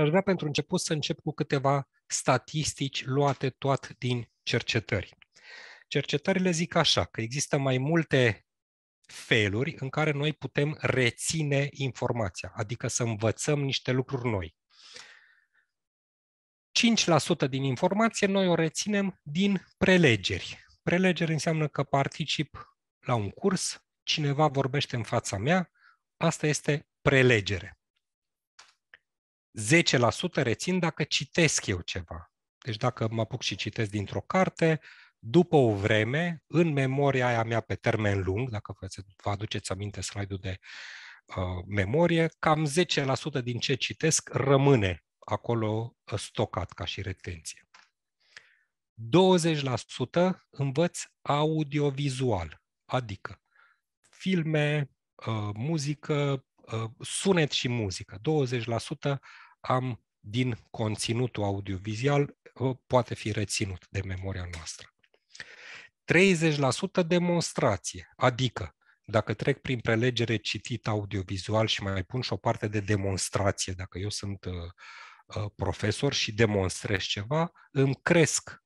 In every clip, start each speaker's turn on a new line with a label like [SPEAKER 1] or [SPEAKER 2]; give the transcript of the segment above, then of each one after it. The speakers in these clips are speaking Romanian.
[SPEAKER 1] aș vrea pentru început să încep cu câteva statistici luate tot din cercetări. Cercetările zic așa, că există mai multe feluri în care noi putem reține informația, adică să învățăm niște lucruri noi. 5% din informație noi o reținem din prelegeri. Prelegeri înseamnă că particip la un curs, cineva vorbește în fața mea, asta este prelegere. 10% rețin dacă citesc eu ceva. Deci dacă mă apuc și citesc dintr-o carte, după o vreme, în memoria aia mea pe termen lung, dacă vă aduceți aminte slide-ul de uh, memorie, cam 10% din ce citesc rămâne acolo uh, stocat ca și retenție. 20% învăț audiovizual, adică filme, uh, muzică, Uh, sunet și muzică. 20% am din conținutul audiovizual uh, poate fi reținut de memoria noastră. 30% demonstrație, adică dacă trec prin prelegere citit audiovizual și mai pun și o parte de demonstrație, dacă eu sunt uh, uh profesor și demonstrez ceva, îmi cresc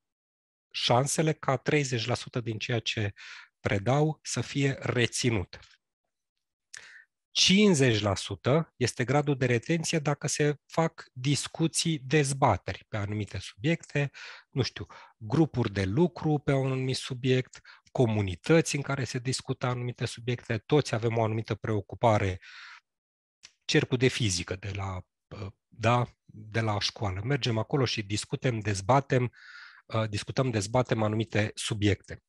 [SPEAKER 1] șansele ca 30% din ceea ce predau să fie reținut. 50% este gradul de retenție dacă se fac discuții, dezbateri pe anumite subiecte, nu știu, grupuri de lucru pe un anumit subiect, comunități în care se discută anumite subiecte, toți avem o anumită preocupare, cercul de fizică de la, da, de la școală. Mergem acolo și discutem, dezbatem, ă, discutăm, dezbatem anumite subiecte.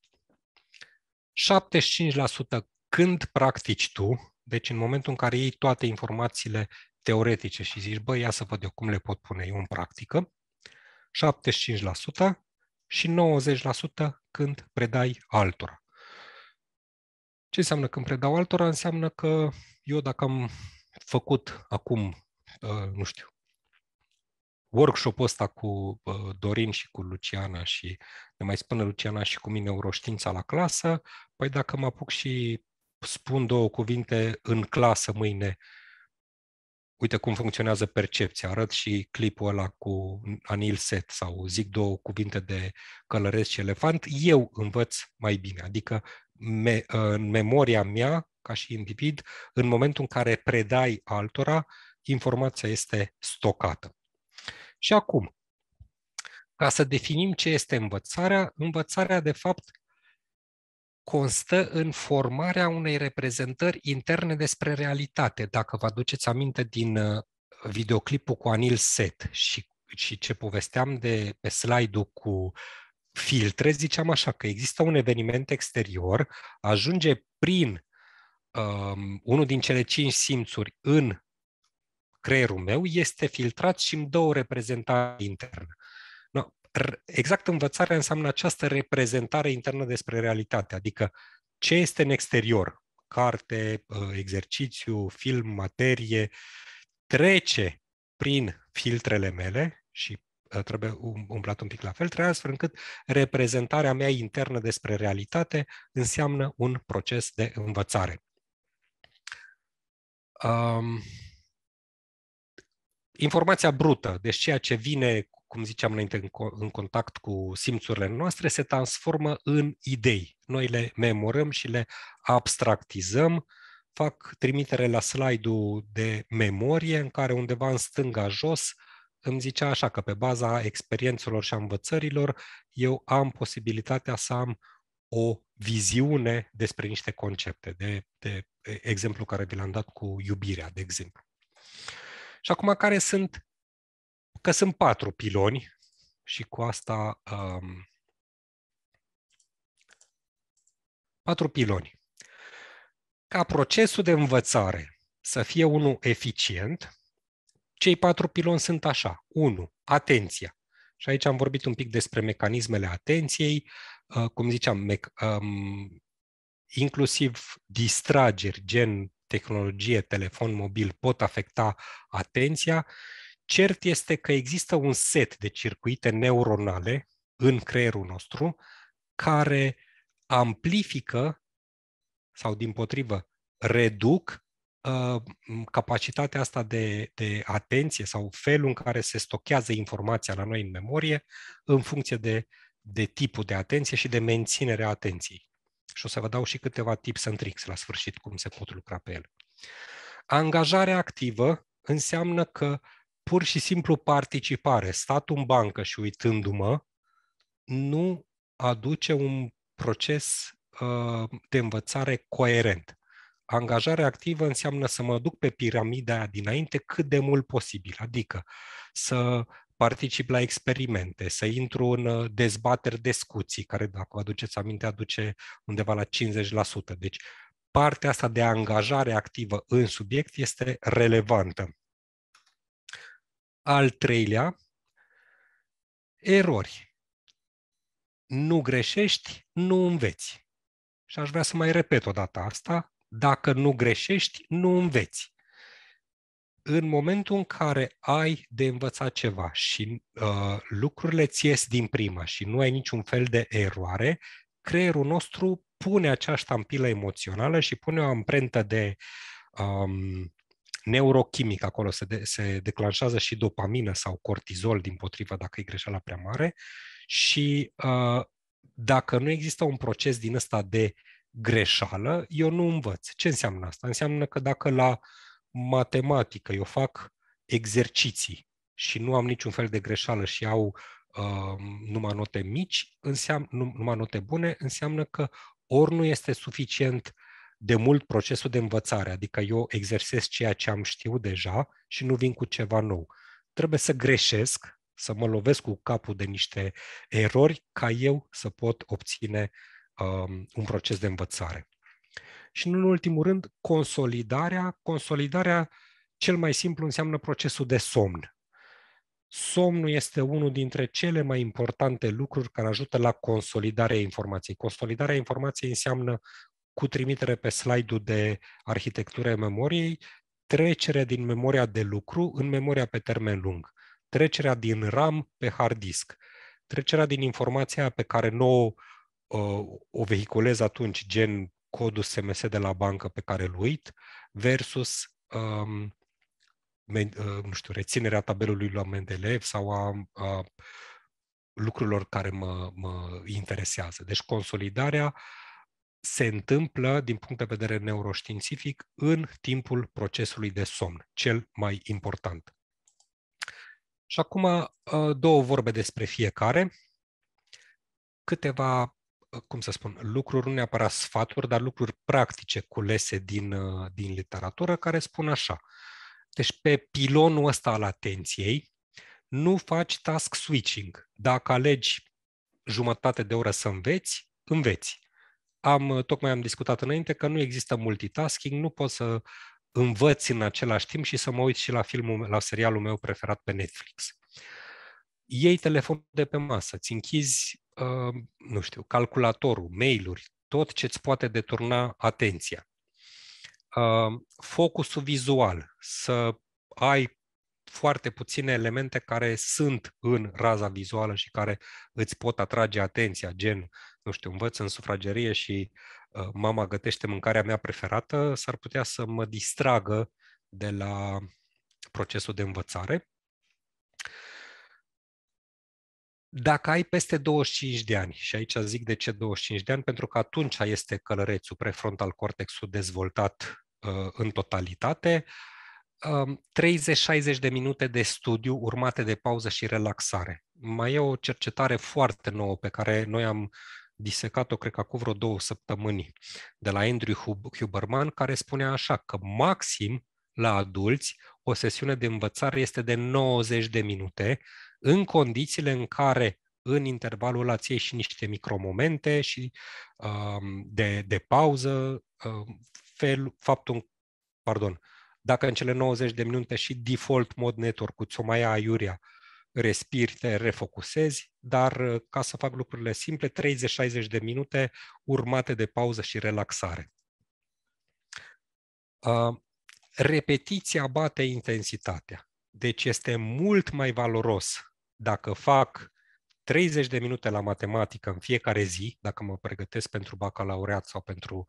[SPEAKER 1] 75% când practici tu, deci în momentul în care iei toate informațiile teoretice și zici, bă, ia să văd eu cum le pot pune eu în practică, 75% și 90% când predai altora. Ce înseamnă când predau altora? Înseamnă că eu dacă am făcut acum, ă, nu știu, workshop-ul ăsta cu ă, Dorin și cu Luciana și ne mai spune Luciana și cu mine euroștiința la clasă, păi dacă mă apuc și spun două cuvinte în clasă mâine, uite cum funcționează percepția, arăt și clipul ăla cu Anil Set sau zic două cuvinte de călăresc și elefant, eu învăț mai bine, adică me, ă, în memoria mea, ca și individ, în momentul în care predai altora, informația este stocată. Și acum, ca să definim ce este învățarea, învățarea de fapt constă în formarea unei reprezentări interne despre realitate. Dacă vă aduceți aminte din uh, videoclipul cu Anil Set și, și ce povesteam de pe slide-ul cu filtre, ziceam așa că există un eveniment exterior, ajunge prin um, unul din cele cinci simțuri în creierul meu, este filtrat și îmi dă o reprezentare internă exact învățarea înseamnă această reprezentare internă despre realitate, adică ce este în exterior, carte, uh, exercițiu, film, materie, trece prin filtrele mele și uh, trebuie umblat un pic la fel, trebuie astfel încât reprezentarea mea internă despre realitate înseamnă un proces de învățare. Um, informația brută, deci ceea ce vine cum ziceam înainte, în, co- în contact cu simțurile noastre, se transformă în idei. Noi le memorăm și le abstractizăm. Fac trimitere la slide-ul de memorie, în care undeva în stânga jos îmi zicea așa că pe baza experiențelor și a învățărilor eu am posibilitatea să am o viziune despre niște concepte, de, de exemplu care vi l-am dat cu iubirea, de exemplu. Și acum, care sunt că sunt patru piloni și cu asta um, patru piloni. Ca procesul de învățare să fie unul eficient, cei patru piloni sunt așa. 1. Atenția. Și aici am vorbit un pic despre mecanismele atenției, uh, cum ziceam, mec- um, inclusiv distrageri, gen tehnologie, telefon mobil, pot afecta atenția Cert este că există un set de circuite neuronale în creierul nostru care amplifică sau, din potrivă, reduc uh, capacitatea asta de, de atenție sau felul în care se stochează informația la noi în memorie în funcție de, de tipul de atenție și de menținerea atenției. Și o să vă dau și câteva tips and tricks la sfârșit cum se pot lucra pe ele. Angajarea activă înseamnă că pur și simplu participare, statul în bancă și uitându-mă, nu aduce un proces uh, de învățare coerent. Angajare activă înseamnă să mă duc pe piramida aia dinainte cât de mult posibil, adică să particip la experimente, să intru în uh, dezbateri, discuții, care, dacă vă aduceți aminte, aduce undeva la 50%. Deci, partea asta de angajare activă în subiect este relevantă. Al treilea, erori. Nu greșești, nu înveți. Și aș vrea să mai repet o dată asta. Dacă nu greșești, nu înveți. În momentul în care ai de învățat ceva și uh, lucrurile ți ies din prima și nu ai niciun fel de eroare, creierul nostru pune acea ștampilă emoțională și pune o amprentă de um, neurochimic, acolo se, de, se declanșează și dopamină sau cortizol, din potrivă, dacă e greșeala prea mare, și uh, dacă nu există un proces din ăsta de greșeală, eu nu învăț. Ce înseamnă asta? Înseamnă că dacă la matematică eu fac exerciții și nu am niciun fel de greșeală și au uh, numai note mici, înseamnă, numai note bune, înseamnă că ori nu este suficient de mult procesul de învățare, adică eu exersez ceea ce am știut deja și nu vin cu ceva nou. Trebuie să greșesc, să mă lovesc cu capul de niște erori ca eu să pot obține um, un proces de învățare. Și nu în ultimul rând, consolidarea. Consolidarea cel mai simplu înseamnă procesul de somn. Somnul este unul dintre cele mai importante lucruri care ajută la consolidarea informației. Consolidarea informației înseamnă cu trimitere pe slide-ul de arhitectură memoriei, trecerea din memoria de lucru în memoria pe termen lung, trecerea din RAM pe hard disk, trecerea din informația pe care nu o vehiculez atunci, gen codul SMS de la bancă pe care îl uit, versus um, uh, nu știu, reținerea tabelului la Mendeleev sau a, a lucrurilor care mă, mă interesează. Deci consolidarea uh, se întâmplă din punct de vedere neuroștiințific în timpul procesului de somn, cel mai important. Și acum uh, două vorbe despre fiecare, câteva, uh, cum să spun, lucruri, nu neapărat sfaturi, dar lucruri practice culese din, uh, din literatură care spun așa. Deci pe pilonul ăsta al atenției, nu faci task switching. Dacă alegi jumătate de oră să înveți, înveți am, uh, tocmai am discutat înainte că nu există multitasking, nu pot să învăț în același timp și să mă uit și la filmul, la serialul meu preferat pe Netflix. Iei telefonul de pe masă, ți închizi, uh, nu știu, calculatorul, mail-uri, tot ce îți poate deturna atenția. Uh, focusul vizual, să ai foarte puține elemente care sunt în raza vizuală și care îți pot atrage atenția, gen, nu știu, învăț în sufragerie și uh, mama gătește mâncarea mea preferată, s-ar putea să mă distragă de la procesul de învățare. Dacă ai peste 25 de ani, și aici zic de ce 25 de ani, pentru că atunci este călărețul prefrontal cortexul dezvoltat uh, în totalitate, uh, 30-60 de minute de studiu urmate de pauză și relaxare. Mai e o cercetare foarte nouă pe care noi am disecat-o, cred că acum vreo două săptămâni, de la Andrew Huberman, care spunea așa că maxim la adulți o sesiune de învățare este de 90 de minute, în condițiile în care în intervalul ați iei și niște micromomente și uh, de, de pauză, uh, fel, faptul, pardon, uh, dacă în cele 90 de minute și default mod network cu ți-o mai ia aiurea, respiri, te refocusezi, dar uh, ca să fac lucrurile simple, 30-60 de minute urmate de pauză și relaxare. Uh, repetiția bate intensitatea. Deci este mult mai valoros dacă fac 30 de minute la matematică în fiecare zi, dacă mă pregătesc pentru bacalaureat sau pentru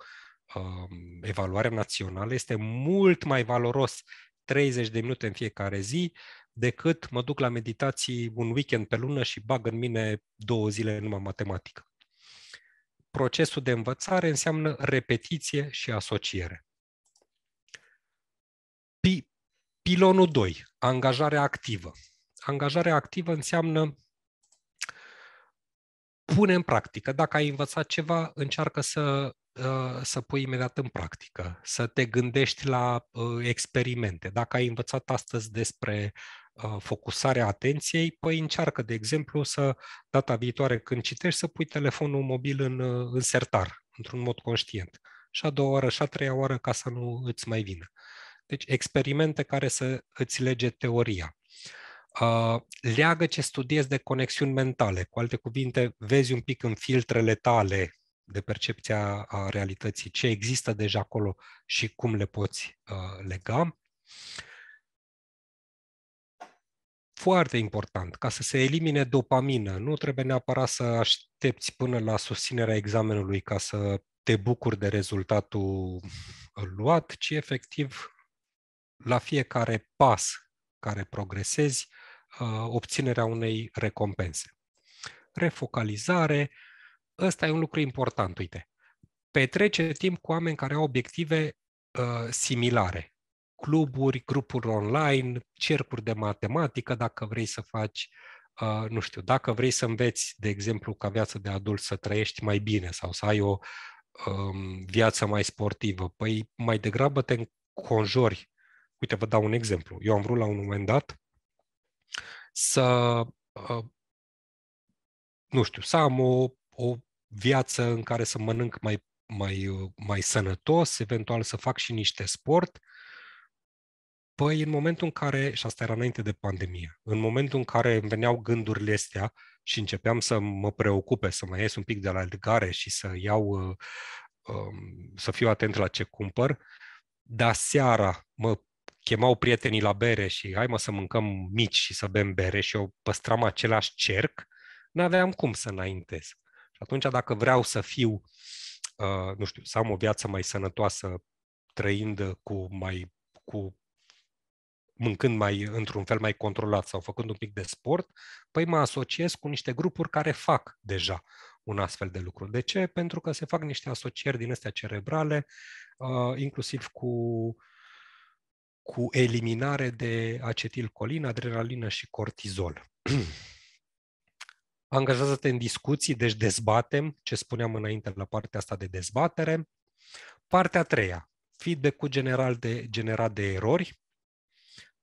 [SPEAKER 1] Um, evaluarea națională este mult mai valoros 30 de minute în fiecare zi decât mă duc la meditații un weekend pe lună și bag în mine două zile numai matematică. Procesul de învățare înseamnă repetiție și asociere. Pi- pilonul 2, angajarea activă. Angajarea activă înseamnă pune în practică. Dacă ai învățat ceva, încearcă să Uh, să pui imediat în practică, să te gândești la uh, experimente. Dacă ai învățat astăzi despre uh, focusarea atenției, păi încearcă, de exemplu, să data viitoare când citești, să pui telefonul mobil în, în sertar, într-un mod conștient. Și a doua oară, și a treia oară, ca să nu îți mai vină. Deci experimente care să îți lege teoria. Uh, leagă ce studiezi de conexiuni mentale. Cu alte cuvinte, vezi un pic în filtrele tale de percepția a realității, ce există deja acolo și cum le poți uh, lega. Foarte important, ca să se elimine dopamină, nu trebuie neapărat să aștepți până la susținerea examenului ca să te bucuri de rezultatul luat, ci efectiv la fiecare pas care progresezi, uh, obținerea unei recompense. Refocalizare, ăsta e un lucru important, uite. Petrece timp cu oameni care au obiective uh, similare. Cluburi, grupuri online, cercuri de matematică, dacă vrei să faci, uh, nu știu, dacă vrei să înveți, de exemplu, ca viață de adult să trăiești mai bine sau să ai o um, viață mai sportivă, păi mai degrabă te înconjori. Uite, vă dau un exemplu. Eu am vrut la un moment dat să, uh, nu știu, să am o, o viață în care să mănânc mai, mai, uh, mai sănătos, eventual să fac și niște sport. Păi în momentul în care, și asta era înainte de pandemie, în momentul în care îmi veneau gândurile astea și începeam să mă preocupe, să mă ies un pic de la alergare și să iau, uh, um, să fiu atent la ce cumpăr, dar seara mă chemau prietenii la bere și hai mă să mâncăm mici și să bem bere și eu păstram același cerc, n-aveam cum să înaintez. Și atunci, dacă vreau să fiu, uh, nu știu, să am o viață mai sănătoasă, trăind cu mai, cu mâncând mai, într-un fel mai controlat sau făcând un pic de sport, păi mă asociez cu niște grupuri care fac deja un astfel de lucru. De ce? Pentru că se fac niște asocieri din astea cerebrale, uh, inclusiv cu cu eliminare de acetilcolin, adrenalină și cortizol. Angajează-te în discuții, deci dezbatem, ce spuneam înainte la partea asta de dezbatere. Partea a treia, feedback-ul general de, generat de erori.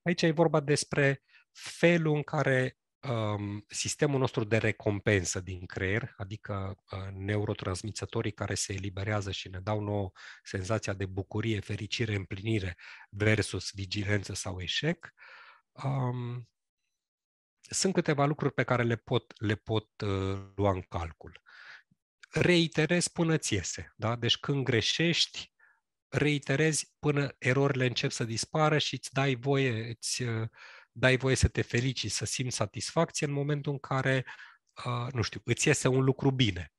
[SPEAKER 1] Aici e vorba despre felul în care um, sistemul nostru de recompensă din creier, adică uh, neurotransmițătorii care se eliberează și ne dau nouă senzația de bucurie, fericire, împlinire versus vigilență sau eșec, um, sunt câteva lucruri pe care le pot, le pot uh, lua în calcul. Reiterez, până ți iese. Da? Deci când greșești, reiterezi până erorile încep să dispară și îți dai voie, îți uh, dai voie să te felici, să simți satisfacție în momentul în care, uh, nu știu, îți iese un lucru bine.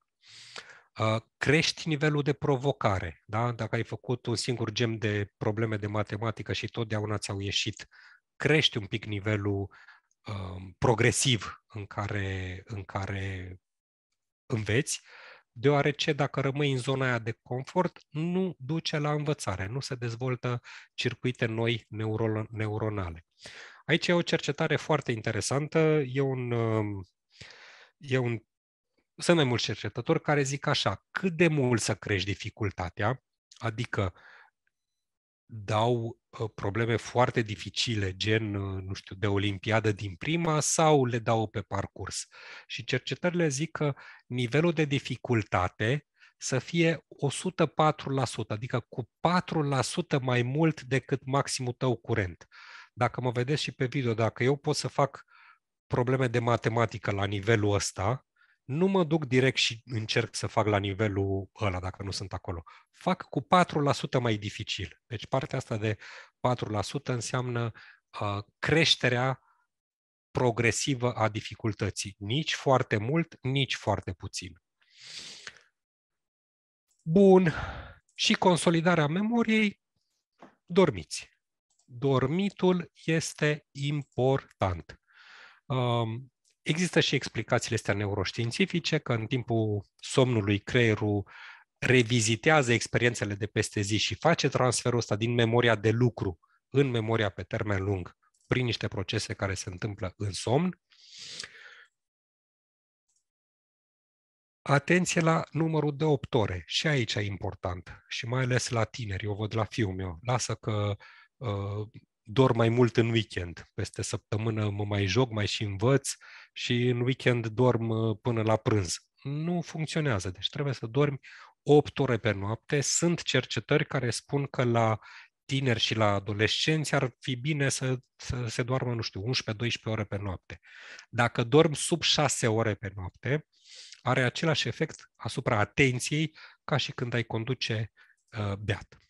[SPEAKER 1] Uh, crești nivelul de provocare. Da? Dacă ai făcut un singur gem de probleme de matematică și totdeauna ți-au ieșit, crești un pic nivelul um, progresiv în care, în care înveți, deoarece dacă rămâi în zona aia de confort, nu duce la învățare, nu se dezvoltă circuite noi neuro- neuronale. Aici e o cercetare foarte interesantă, e un, um, e un sunt mai mulți cercetători care zic așa, cât de mult să crești dificultatea, adică dau Uh, probleme foarte dificile, gen, uh, nu știu, de olimpiadă din prima sau le dau pe parcurs. Și cercetările zic că nivelul de dificultate să fie 104%, adică cu 4% mai mult decât maximul tău curent. Dacă mă vedeți și pe video, dacă eu pot să fac probleme de matematică la nivelul ăsta, nu mă duc direct și încerc să fac la nivelul ăla dacă nu sunt acolo. Fac cu 4% mai dificil. Deci partea asta de 4% înseamnă uh, creșterea progresivă a dificultății. Nici foarte mult, nici foarte puțin. Bun. Și consolidarea memoriei, dormiți. Dormitul este important. Um, Există și explicațiile astea neuroștiințifice, că în timpul somnului creierul revizitează experiențele de peste zi și face transferul ăsta din memoria de lucru în memoria pe termen lung prin niște procese care se întâmplă în somn. Atenție la numărul de 8 ore. Și aici e important. Și mai ales la tineri. Eu văd la fiul meu. Lasă că uh, dorm mai mult în weekend. Peste săptămână mă mai joc, mai și învăț și în weekend dorm uh, până la prânz. Nu funcționează, deci trebuie să dormi 8 ore pe noapte. Sunt cercetări care spun că la tineri și la adolescenți ar fi bine să, să se doarmă, nu știu, 11-12 ore pe noapte. Dacă dorm sub 6 ore pe noapte, are același efect asupra atenției ca și când ai conduce uh, beat.